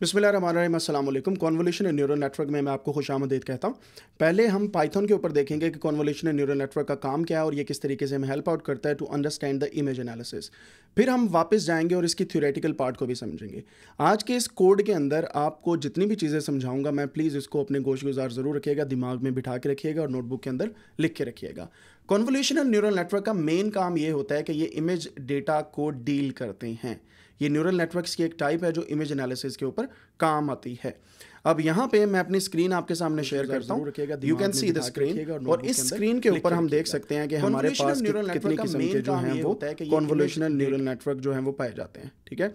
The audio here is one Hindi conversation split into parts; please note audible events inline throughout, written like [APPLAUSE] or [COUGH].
बिसमीम कॉन्वोल्यूशन न्यूरल नेटवर्क में मैं आपको खुश आमदेद कहता हूँ पहले हम पाइथन के ऊपर देखेंगे कि कॉन्वोल्यूशन न्यूरल नेटवर्क का काम क्या है और ये किस तरीके से हमें हेल्प आउट करता है to understand the image analysis फिर हम वापस जाएंगे और इसकी थ्योरेटिकल पार्ट को भी समझेंगे आज के इस कोड के अंदर आपको जितनी भी चीज़ें समझाऊंगा मैं प्लीज़ इसको अपने गोश गुजार ज़रूर रखिएगा दिमाग में बिठा के रखिएगा और नोटबुक के अंदर लिख के रखिएगा कॉन्वोल्यूशन एंड न्यूरल नेटवर्क का मेन काम ये होता है कि ये इमेज डेटा को डील करते हैं ये न्यूरल नेटवर्क्स की एक टाइप है जो इमेज एनालिसिस के ऊपर काम आती है अब यहाँ पे मैं अपनी स्क्रीन आपके सामने शेयर तो करता हूँ you can see the screen और इस स्क्रीन के ऊपर हम देख सकते हैं कि हमारे पास कितने किस्म के जो हैं वो कॉन्वोल्यूशनल न्यूरल नेटवर्क जो हैं वो पाए जाते हैं ठीक है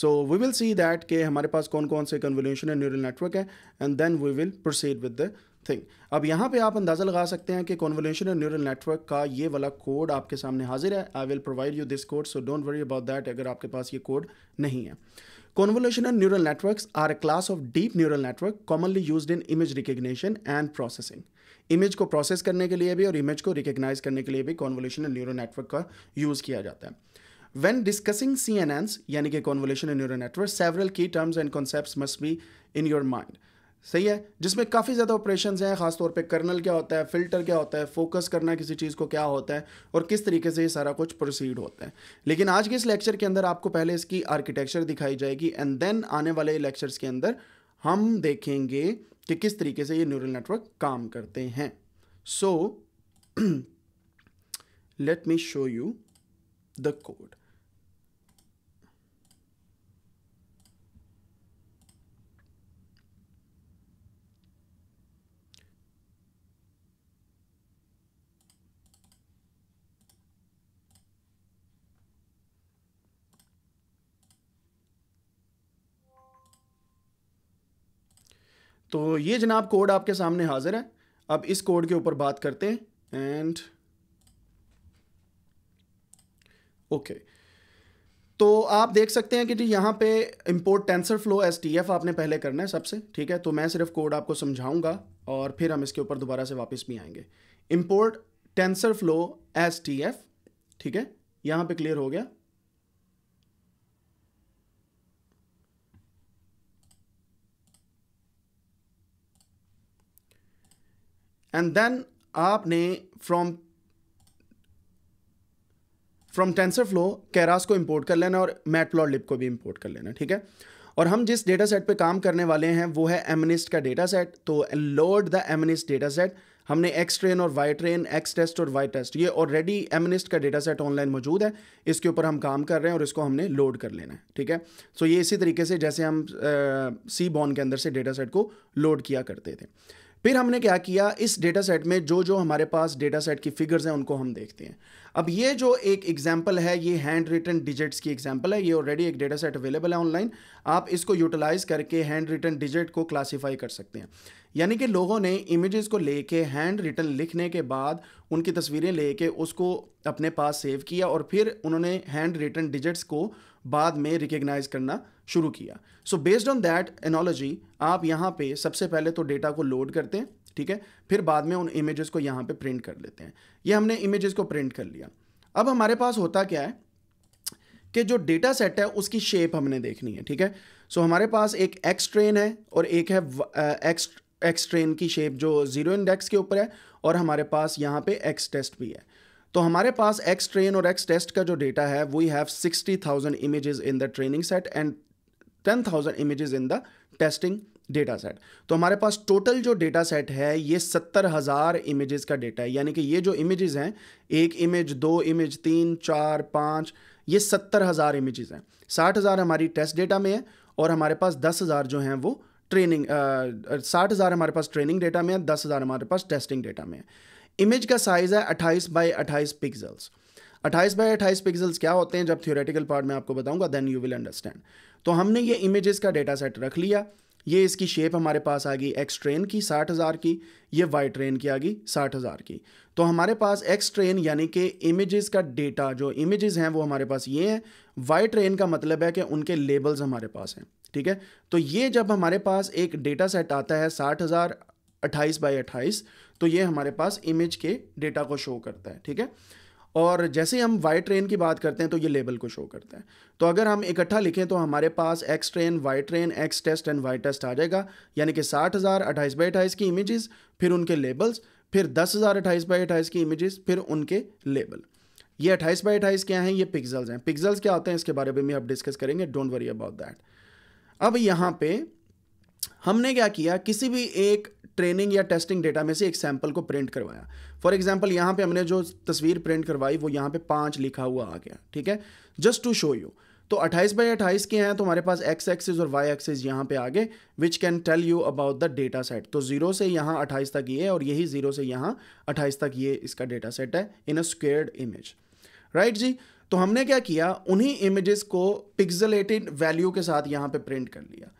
so we will see that के हमारे पास कौन कौन से कन्वोल्यूशनल न्यूरल नेटवर्क है and then we will proceed with the thing अब यहाँ पे आप अंदाज़ा लगा सकते हैं कि कॉन्वोल्यूशन न्यूरल नेटवर्क का ये वाला कोड आपके सामने हाजिर है I will provide you this code so don't worry about that अगर आपके पास ये कोड नहीं है and neural network are a class of deep neural network commonly use in image recognition and processing image को प्रोसेस करने के लिए भी और इमेज को रिकग्नाइज करने के लिए भी एंड न्यूरल नेटवर्क का यूज़ किया जाता है when discussing C N Ns यानी कि and neural network several key terms and concept must be in your mind सही है जिसमें काफ़ी ज़्यादा ऑपरेशन हैं खासतौर पे कर्नल क्या होता है फिल्टर क्या होता है फोकस करना किसी चीज़ को क्या होता है और किस तरीके से ये सारा कुछ प्रोसीड होता है लेकिन आज के इस लेक्चर के अंदर आपको पहले इसकी आर्किटेक्चर दिखाई जाएगी एंड देन आने वाले लेक्चर्स के अंदर हम देखेंगे कि किस तरीके से ये न्यूरल नेटवर्क काम करते हैं so let me show you the code तो ये जनाब कोड आपके सामने हाजिर है अब इस कोड के ऊपर बात करते हैं एंड ओके okay. तो आप देख सकते हैं कि जी यहाँ पे import TensorFlow as T F आपने पहले करना है सबसे ठीक है तो मैं सिर्फ कोड आपको समझाऊंगा और फिर हम इसके ऊपर दोबारा से वापस भी आएंगे import TensorFlow as T F ठीक है यहाँ पे क्लियर हो गया एंड देन आपने from from TensorFlow Keras को इंपोर्ट कर लेना और लिप को भी इंपोर्ट कर लेना ठीक है और हम जिस डेटा सेट पर काम करने वाले हैं वो है एमनिस्ट का डेटा सेट तो load the MNIST data set हमने एक्स ट्रेन और वाई ट्रेन एक्स टेस्ट और वाई टेस्ट ये ऑलरेडी एमनिस्ट का डेटा सेट ऑनलाइन मौजूद है इसके ऊपर हम काम कर रहे हैं और इसको हमने लोड कर लेना है ठीक है सो so ये इसी तरीके से जैसे हम सी बॉन के अंदर से डेटा सेट को लोड किया करते थे फिर हमने क्या किया इस डेटा सेट में जो जो हमारे पास डेटा सेट की फिगर्स हैं उनको हम देखते हैं अब ये जो एक एग्जाम्पल है ये हैंड रिटन डिजिट्स की एग्जाम्पल है ये ऑलरेडी एक डेटा सेट अवेलेबल है ऑनलाइन आप इसको यूटिलाइज करके हैंड रिटन डिजिट को क्लासीफाई कर सकते हैं यानी कि लोगों ने इमेजेस को लेके हैंड रिटन लिखने के बाद उनकी तस्वीरें लेके उसको अपने पास सेव किया और फिर उन्होंने हैंड रिटन डिजिट्स को बाद में रिकग्नाइज करना शुरू किया so based on that analogy आप यहाँ पे सबसे पहले तो डेटा को लोड करते हैं ठीक है फिर बाद में उन इमेजेस को यहाँ पे प्रिंट कर लेते हैं ये हमने इमेजेस को प्रिंट कर लिया अब हमारे पास होता क्या है कि जो डेटा सेट है उसकी शेप हमने देखनी है ठीक है सो हमारे पास एक एक्स ट्रेन है और एक है एक्स एक्स ट्रेन की शेप जो ज़ीरो इंडेक्स के ऊपर है और हमारे पास यहाँ पे एक्स टेस्ट भी है तो हमारे पास एक्स ट्रेन और एक्स टेस्ट का जो डेटा है we have sixty thousand images in the training set and ten thousand images in the testing data set तो हमारे पास टोटल जो डेटा सेट है ये सत्तर हज़ार इमेजेस का डेटा है यानी कि ये जो इमेजेस हैं एक इमेज दो इमेज तीन चार पाँच ये सत्तर हज़ार इमेजेस हैं साठ हज़ार हमारी टेस्ट डेटा में है और हमारे पास दस हज़ार जो हैं वो ट्रेनिंग साठ हज़ार हमारे पास ट्रेनिंग डेटा में है दस हज़ार हमारे पास टेस्टिंग डेटा में है इमेज का साइज़ है अट्ठाईस बाई अट्ठाईस पिक्सल्स अट्ठाईस बाई अट्ठाईस पिक्सल्स क्या होते हैं जब थियोरेटिकल पार्ट में आपको बताऊंगा देन यू विल अंडरस्टैंड तो हमने ये इमेजेस का डेटा सेट रख लिया ये इसकी शेप हमारे पास आ गई एक्स ट्रेन की साठ हज़ार की ये वाई ट्रेन की आ गई साठ हज़ार की तो हमारे पास एक्स ट्रेन यानी कि इमेजेस का डेटा जो इमेजेस हैं वो हमारे पास ये हैं वाई ट्रेन का मतलब है कि उनके लेबल्स हमारे पास हैं ठीक है तो ये जब हमारे पास एक डेटा सेट आता है साठ हज़ार अट्ठाईस बाई अट्ठाईस तो ये हमारे पास इमेज के डेटा को शो करता है ठीक है और जैसे ही हम वाई ट्रेन की बात करते हैं तो ये लेबल को शो करते हैं तो अगर हम इकट्ठा लिखें तो हमारे पास X train Y train X test and Y test आ जाएगा यानी कि साठ हज़ार अट्ठाईस बाई अट्ठाईस की इमेजेस फिर उनके लेबल्स फिर दस हज़ार अट्ठाईस बाई अट्ठाईस की इमेजेस फिर उनके लेबल ये अट्ठाईस बाई अट्ठाईस क्या हैं ये पिक्जल्स हैं पिक्जल्स क्या होते हैं इसके बारे में भी आप डिस्कस करेंगे डोंट वरी अबाउट दैट अब यहाँ पे हमने क्या किया किसी भी एक ट्रेनिंग या टेस्टिंग डेटा में से एक सैंपल को प्रिंट करवाया फॉर एग्जाम्पल यहाँ पे हमने जो तस्वीर प्रिंट करवाई वो यहाँ पे पाँच लिखा हुआ आ गया ठीक है जस्ट टू शो यू तो 28 बाई 28 के हैं तो हमारे पास एक्स एक्सिस और वाई एक्सिस यहाँ पे आगे which can tell you about the data set तो जीरो से यहाँ 28 तक ये और यही जीरो से यहाँ 28 तक ये इसका डेटा सेट है in a squared image right जी तो हमने क्या किया उन्हीं इमेजेस को पिक्सलेटेड वैल्यू के साथ यहाँ पे प्रिंट कर लिया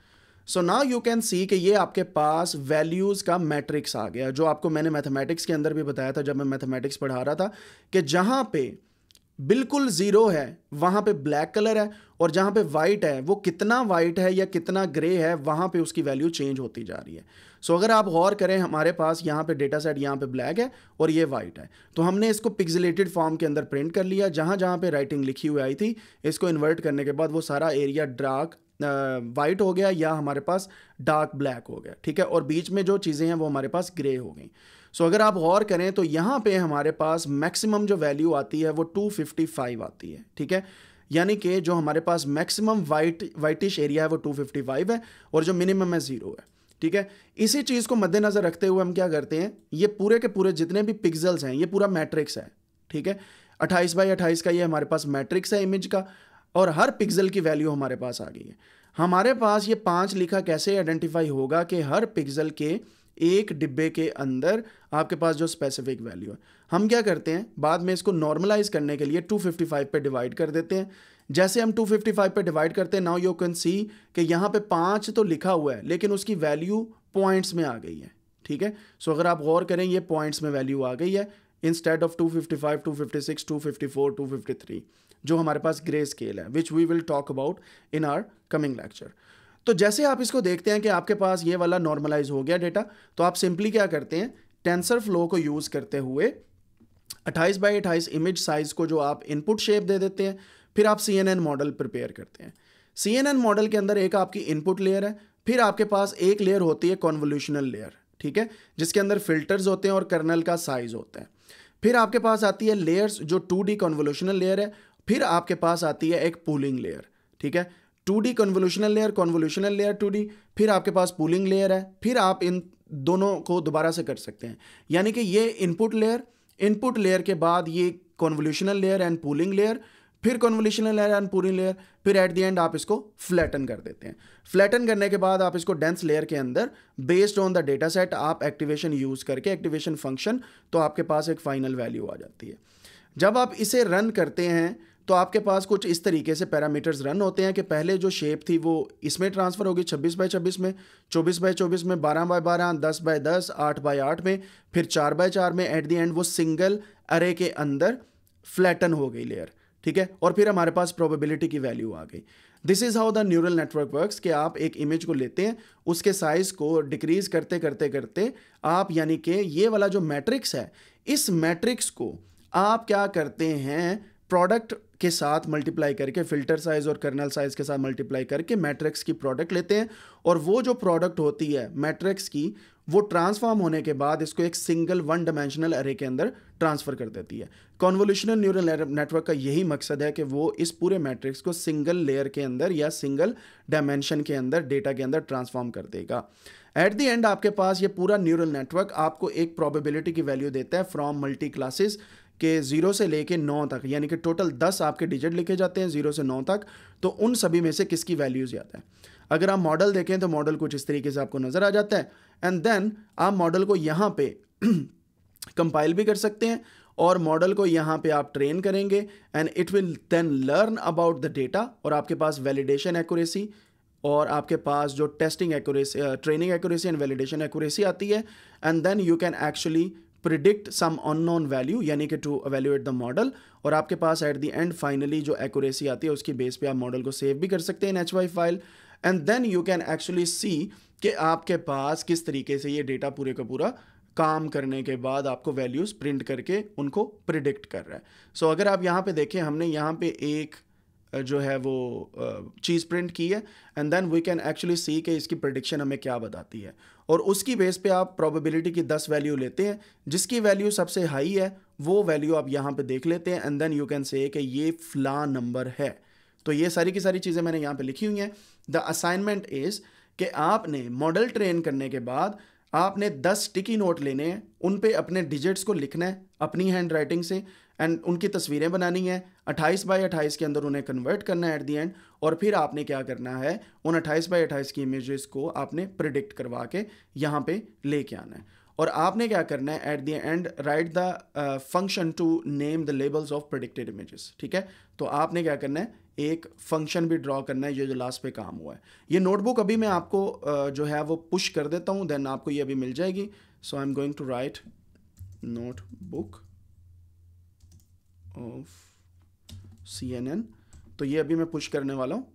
so now you can see कि ये आपके पास वैल्यूज़ का मैट्रिक्स आ गया जो आपको मैंने मैथमेटिक्स के अंदर भी बताया था जब मैं मैथमेटिक्स पढ़ा रहा था कि जहाँ पे बिल्कुल ज़ीरो है वहाँ पे ब्लैक कलर है और जहाँ पे वाइट है वो कितना वाइट है या कितना ग्रे है वहाँ पे उसकी वैल्यू चेंज होती जा रही है सो so, अगर आप गौर करें हमारे पास यहाँ पे डेटा सेट यहाँ पे ब्लैक है और ये वाइट है तो हमने इसको पिक्सलेटेड फॉर्म के अंदर प्रिंट कर लिया जहाँ जहाँ पे राइटिंग लिखी हुई आई थी इसको इन्वर्ट करने के बाद वो सारा एरिया डार्क वाइट हो गया या हमारे पास डार्क ब्लैक हो गया ठीक है और बीच में जो चीज़ें हैं वो हमारे पास ग्रे हो गई सो अगर आप गौर करें तो यहाँ पे हमारे पास मैक्सिमम जो वैल्यू आती है वो 255 आती है ठीक है यानी कि जो हमारे पास मैक्सिमम वाइट वाइटिश एरिया है वो 255 है और जो मिनिमम है ज़ीरो है ठीक है इसी चीज़ को मद्देनज़र रखते हुए हम क्या करते हैं ये पूरे के पूरे जितने भी पिक्जल्स हैं ये पूरा मैट्रिक्स है ठीक है अट्ठाईस बाई अट्ठाईस का ये हमारे पास मैट्रिक्स है इमेज का और हर पिक्सल की वैल्यू हमारे पास आ गई है हमारे पास ये पाँच लिखा कैसे आइडेंटिफाई होगा कि हर पिक्सल के एक डिब्बे के अंदर आपके पास जो स्पेसिफिक वैल्यू है हम क्या करते हैं बाद में इसको नॉर्मलाइज करने के लिए 255 पे डिवाइड कर देते हैं जैसे हम 255 पे डिवाइड करते हैं नाउ यू कैन सी कि यहाँ पे पाँच तो लिखा हुआ है लेकिन उसकी वैल्यू पॉइंट्स में आ गई है ठीक है सो अगर आप गौर करें ये पॉइंट्स में वैल्यू आ गई है इंस्टेड ऑफ 255, 256, 254, 253 जो हमारे पास ग्रे स्केल है which we will talk about in our coming lecture तो जैसे आप इसको देखते हैं कि आपके पास ये वाला नॉर्मलाइज हो गया डेटा तो आप सिंपली क्या करते हैं टेंसर फ्लो को यूज़ करते हुए 28 बाई 28 इमेज साइज को जो आप इनपुट शेप दे देते हैं फिर आप सी मॉडल प्रिपेयर करते हैं सी मॉडल के अंदर एक आपकी इनपुट लेयर है फिर आपके पास एक लेयर होती है कॉन्वोल्यूशनल लेयर ठीक है जिसके अंदर फिल्टर्स होते हैं और कर्नल का साइज होता है फिर आपके पास आती है लेयर्स जो टू डी कॉन्वोल्यूशनल लेयर है फिर आपके पास आती है एक पूलिंग लेयर ठीक है two D convolutional layer convolutional layer two D फिर आपके पास पूलिंग लेयर है फिर आप इन दोनों को दोबारा से कर सकते हैं यानी कि ये इनपुट लेयर इनपुट लेयर के बाद ये convolutional layer and pooling layer फिर convolutional layer and pooling layer फिर एट द एंड आप इसको फ्लैटन कर देते हैं फ्लैटन करने के बाद आप इसको डेंस लेयर के अंदर based on the data set आप एक्टिवेशन यूज़ करके एक्टिवेशन फंक्शन तो आपके पास एक फाइनल वैल्यू आ जाती है जब आप इसे रन करते हैं तो आपके पास कुछ इस तरीके से पैरामीटर्स रन होते हैं कि पहले जो शेप थी वो इसमें ट्रांसफ़र होगी 26 बाय 26 में 24 बाय 24 में 12 बाय 12 10 बाय 10 8 बाय 8 में फिर 4 बाय 4 में एट दी एंड वो सिंगल अरे के अंदर फ्लैटन हो गई लेयर ठीक है और फिर हमारे पास प्रोबेबिलिटी की वैल्यू आ गई this is how the neural network works कि आप एक इमेज को लेते हैं उसके साइज़ को डिक्रीज़ करते करते करते आप यानी कि ये वाला जो मैट्रिक्स है इस मैट्रिक्स को आप क्या करते हैं प्रोडक्ट के साथ मल्टीप्लाई करके फिल्टर साइज और कर्नल साइज के साथ मल्टीप्लाई करके मैट्रिक्स की प्रोडक्ट लेते हैं और वो जो प्रोडक्ट होती है मैट्रिक्स की वो ट्रांसफॉर्म होने के बाद इसको एक सिंगल वन डायमेंशनल एरे के अंदर ट्रांसफर कर देती है कॉन्वोल्यूशनल न्यूरल नेटवर्क का यही मकसद है कि वो इस पूरे मैट्रिक्स को सिंगल लेयर के अंदर या सिंगल डायमेंशन के अंदर डेटा के अंदर ट्रांसफॉर्म कर देगा एट द एंड आपके पास ये पूरा न्यूरल नेटवर्क आपको एक प्रोबेबिलिटी की वैल्यू देता है फ्रॉम मल्टी क्लासेस कि ज़ीरो से लेके नौ तक यानी कि टोटल दस आपके डिजिट लिखे जाते हैं ज़ीरो से नौ तक तो उन सभी में से किसकी वैल्यू ज़्यादा है अगर आप मॉडल देखें तो मॉडल कुछ इस तरीके से आपको नज़र आ जाता है एंड देन आप मॉडल को यहाँ पे कंपाइल [CLEARS THROAT] भी कर सकते हैं और मॉडल को यहाँ पे आप ट्रेन करेंगे and it will then learn about the data और आपके पास वैलिडेशन एक्यूरेसी और आपके पास जो testing accuracy training accuracy and validation accuracy आती है and then you can actually predict some unknown value यानी कि टू अवेल्यूएट द मॉडल और आपके पास एट द एंड फाइनली जो एक्यूरेसी आती है उसकी बेस पे आप मॉडल को सेव भी कर सकते हैं in H Y file and then you can actually see कि आपके पास किस तरीके से ये डेटा पूरे का पूरा काम करने के बाद आपको वैल्यूज़ प्रिंट करके उनको प्रिडिक्ट कर रहा है सो so, अगर आप यहाँ पे देखें हमने यहाँ पे एक जो है वो चीज़ प्रिंट की है and then we can actually see कि इसकी प्रडिक्शन हमें क्या बताती है और उसकी बेस पे आप प्रोबेबिलिटी की दस वैल्यू लेते हैं जिसकी वैल्यू सबसे हाई है वो वैल्यू आप यहाँ पे देख लेते हैं and then you can say कि ये फ्ला नंबर है तो ये सारी की सारी चीज़ें मैंने यहाँ पे लिखी हुई हैं द असाइनमेंट इज़ कि आपने मॉडल ट्रेन करने के बाद आपने दस स्टिकी नोट लेने हैं उन पे अपने डिजिट्स को लिखना है अपनी हैंड राइटिंग से एंड उनकी तस्वीरें बनानी है 28 बाई 28 के अंदर उन्हें कन्वर्ट करना है एट दी एंड और फिर आपने क्या करना है उन 28 बाई 28 की इमेजेस को आपने प्रिडिक्ट करवा के यहाँ पे लेके आना है और आपने क्या करना है at the end write the function to name the labels of predicted images ठीक है तो आपने क्या करना है एक फंक्शन भी ड्रॉ करना है ये जो लास्ट पे काम हुआ है ये नोटबुक अभी मैं आपको जो है वो पुश कर देता हूँ देन आपको ये अभी मिल जाएगी so I am going to write notebook of C N N तो ये अभी मैं पुश करने वाला हूँ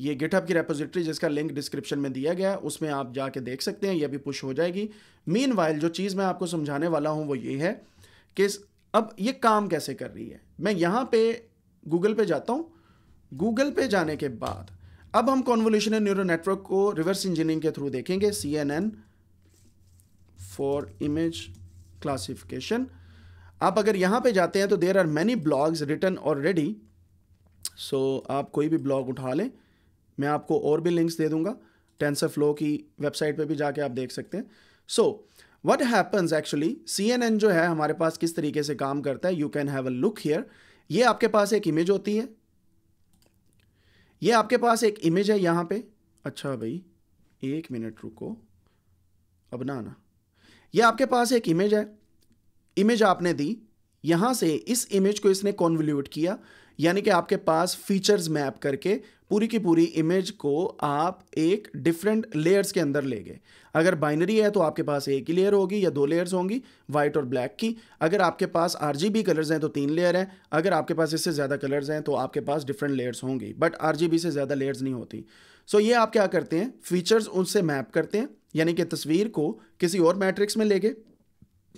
ये गिटहब की रेपोजिटरी जिसका लिंक डिस्क्रिप्शन में दिया गया है उसमें आप जाके देख सकते हैं ये भी पुश हो जाएगी मीन जो चीज़ मैं आपको समझाने वाला हूँ वो ये है कि अब ये काम कैसे कर रही है मैं यहाँ पे गूगल पे जाता हूँ गूगल पे जाने के बाद अब हम कॉन्वोल्यूशन न्यूरो नेटवर्क को रिवर्स इंजीनियरिंग के थ्रू देखेंगे C N N for image classification आप अगर यहाँ पे जाते हैं तो there are many blogs written already so आप कोई भी ब्लॉग उठा लें मैं आपको और भी लिंक्स दे दूंगा टेंसर फ्लो की वेबसाइट पे भी जाके आप देख सकते हैं so what happens actually C N N जो है हमारे पास किस तरीके से काम करता है you can have a look here ये आपके पास एक इमेज होती है ये आपके पास एक इमेज है यहाँ पे अच्छा भाई एक मिनट रुको अब ना आना ये आपके पास एक इमेज है इमेज आपने दी यहाँ से इस इमेज को इसने कॉन्वल्यूट किया यानी कि आपके पास फीचर्स मैप करके पूरी की पूरी इमेज को आप एक डिफरेंट लेयर्स के अंदर ले गए अगर बाइनरी है तो आपके पास एक ही लेयर होगी या दो लेयर्स होंगी वाइट और ब्लैक की अगर आपके पास आर कलर्स हैं तो तीन लेयर हैं अगर आपके पास इससे ज़्यादा कलर्स हैं तो आपके पास डिफरेंट लेयर्स होंगी बट आर से ज़्यादा लेयर्स नहीं होती सो so ये आप क्या करते हैं फीचर्स उनसे मैप करते हैं यानी कि तस्वीर को किसी और मैट्रिक्स में ले गए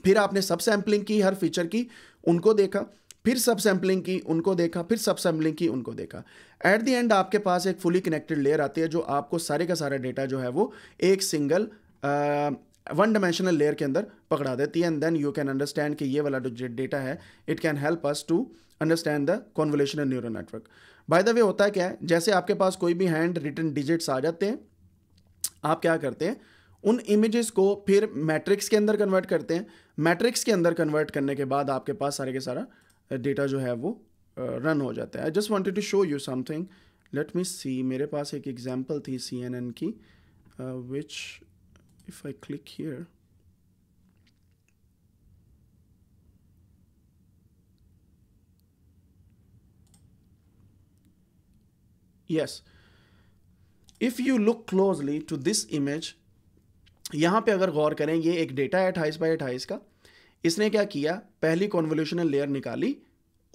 फिर आपने सब सैम्पलिंग की हर फीचर की उनको देखा फिर सब सैम्पलिंग की उनको देखा फिर सब सैम्पलिंग की उनको देखा एट द एंड आपके पास एक फुली कनेक्टेड लेयर आती है जो आपको सारे का सारा डेटा जो है वो एक सिंगल वन डायमेंशनल लेयर के अंदर पकड़ा देती है and then you can understand कि ये वाला जो डेटा है it can help us to understand the convolution neuro network by the way होता है क्या है जैसे आपके पास कोई भी हैंड रिटर्न डिजिट्स आ जाते हैं आप क्या करते हैं उन इमेजेस को फिर मैट्रिक्स के अंदर कन्वर्ट करते हैं मैट्रिक्स के अंदर कन्वर्ट करने के बाद आपके पास सारे के सारा डेटा uh, जो है वो रन uh, हो जाता है I just wanted to show you something let me see मेरे पास एक एग्जाम्पल थी सी एन एन की which if I click here yes if you look closely to this image यहां पे अगर गौर करें ये एक डेटा है अट्ठाईस बाई अट्ठाईस का इसने क्या किया पहली कॉन्वोल्यूशनल लेयर निकाली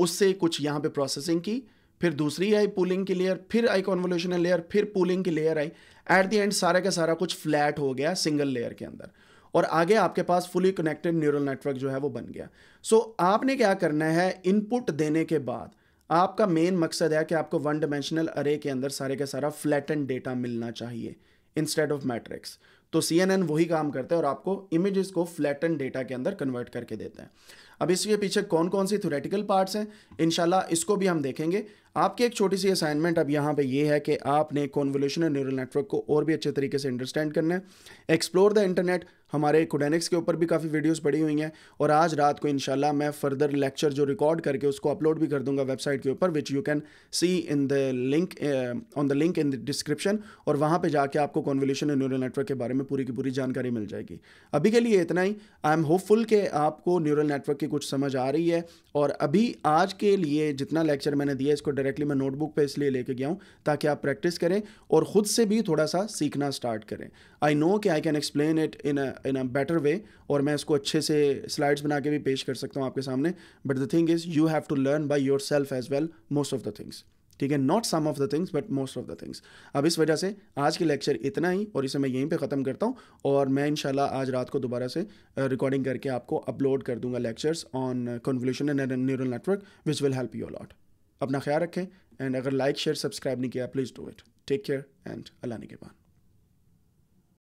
उससे कुछ यहाँ पे प्रोसेसिंग की फिर दूसरी आई पुलिंग की लेयर फिर आई कॉन्वोल्यूशनल लेयर फिर पुलिंग की लेयर आई एट द एंड सारा का सारा कुछ फ्लैट हो गया सिंगल लेयर के अंदर और आगे आपके पास फुली कनेक्टेड न्यूरल नेटवर्क जो है वो बन गया सो so, आपने क्या करना है इनपुट देने के बाद आपका मेन मकसद है कि आपको वन डायमेंशनल अरे के अंदर सारे का सारा फ्लैटन डेटा मिलना चाहिए इंस्टेड ऑफ मैट्रिक्स तो सी वही काम करते हैं और आपको इमेजेस को फ्लैटन डेटा के अंदर कन्वर्ट करके देते हैं अब इसके पीछे कौन कौन सी थोरेटिकल पार्ट्स हैं इन इसको भी हम देखेंगे आपकी एक छोटी सी असाइनमेंट अब यहाँ पे ये है कि आपने कॉन्वोल्यूशनल न्यूरल नेटवर्क को और भी अच्छे तरीके से अंडरस्टैंड करना है एक्सप्लोर द इंटरनेट हमारे कुडेनिक्स के ऊपर भी काफ़ी वीडियोस पड़ी हुई हैं और आज रात को इंशाल्लाह मैं फर्दर लेक्चर जो रिकॉर्ड करके उसको अपलोड भी कर दूंगा वेबसाइट के ऊपर which you can see in the link on the link in the description और वहाँ पर जाके आपको कॉन्वोल्यूशन न्यूरल नेटवर्क के बारे में पूरी की पूरी जानकारी मिल जाएगी अभी के लिए इतना ही आई एम होपफुल कि आपको न्यूरल नेटवर्क की कुछ समझ आ रही है और अभी आज के लिए जितना लेक्चर मैंने दिया इसको डायरेक्टली मैं नोटबुक पे इसलिए लेके गया हूँ ताकि आप प्रैक्टिस करें और ख़ुद से भी थोड़ा सा सीखना स्टार्ट करें आई नो कि I can explain it in in a better way और मैं इसको अच्छे से स्लाइड्स बना के भी पेश कर सकता हूँ आपके सामने but the thing is you have to learn by yourself as well most of the things ठीक है not some of the things but most of the things अब इस वजह से आज के लेक्चर इतना ही और इसे मैं यहीं पे ख़त्म करता हूँ और मैं इनशाला आज रात को दोबारा से रिकॉर्डिंग करके आपको अपलोड कर दूंगा lectures on convolution and neural network which will help you a lot अपना ख्याल रखें एंड अगर लाइक शेयर सब्सक्राइब नहीं किया please do it take care and Allah के बाद